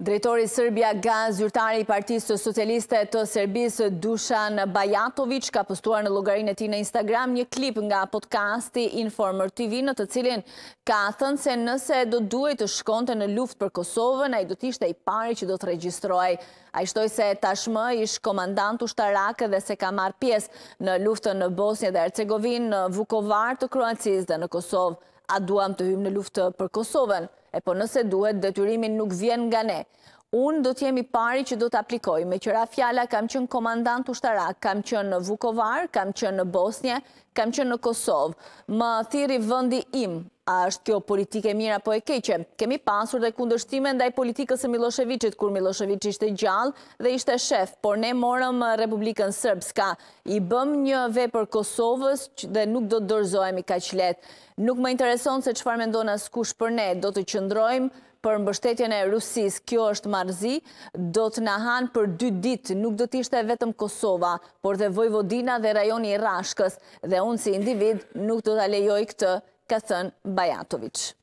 Drejtori Sërbia Gaz, zyrtari i partisë socialiste të Serbisë Dushan Bajatović ka postuar në logarinë e ti në Instagram një klip nga podcasti Informer TV në të cilin ka thënë se nëse do duhet të shkonte në luft për Kosovën, a i do tishtë e i pari që do të regjistroj. A i shtoj se tashmë ish komandant u shtarakë dhe se ka marë pies në luftën në Bosnje dhe Ercegovin, në Vukovar të Kroacis dhe në Kosovë a duam të hymë në luftë për Kosovën, e po nëse duhet, detyrimin nuk vjen nga ne. Unë do t'jemi pari që do t'aplikoj, me qëra fjala kam qënë komandant ushtarak, kam qënë në Vukovar, kam qënë në Bosnje, kam qënë në Kosovë. Më thiri vëndi im, A është kjo politike mira po e keqe? Kemi pasur dhe kundështime ndaj politikës e Miloševiqit, kur Miloševiq ishte gjallë dhe ishte shef, por ne morëm Republikën Sërbska. I bëm një vej për Kosovës dhe nuk do të dërzojmë i ka Nuk më intereson se qëfar me ndonë as kush për ne, do të qëndrojmë për mbështetjen e Rusis, kjo është marzi, do të nahan për dy dit, nuk do t'ishte vetëm Kosova, por dhe Vojvodina dhe rajoni i Rashkës, dhe unë si individ nuk do t'alejoj këtë Kasan Bajatović.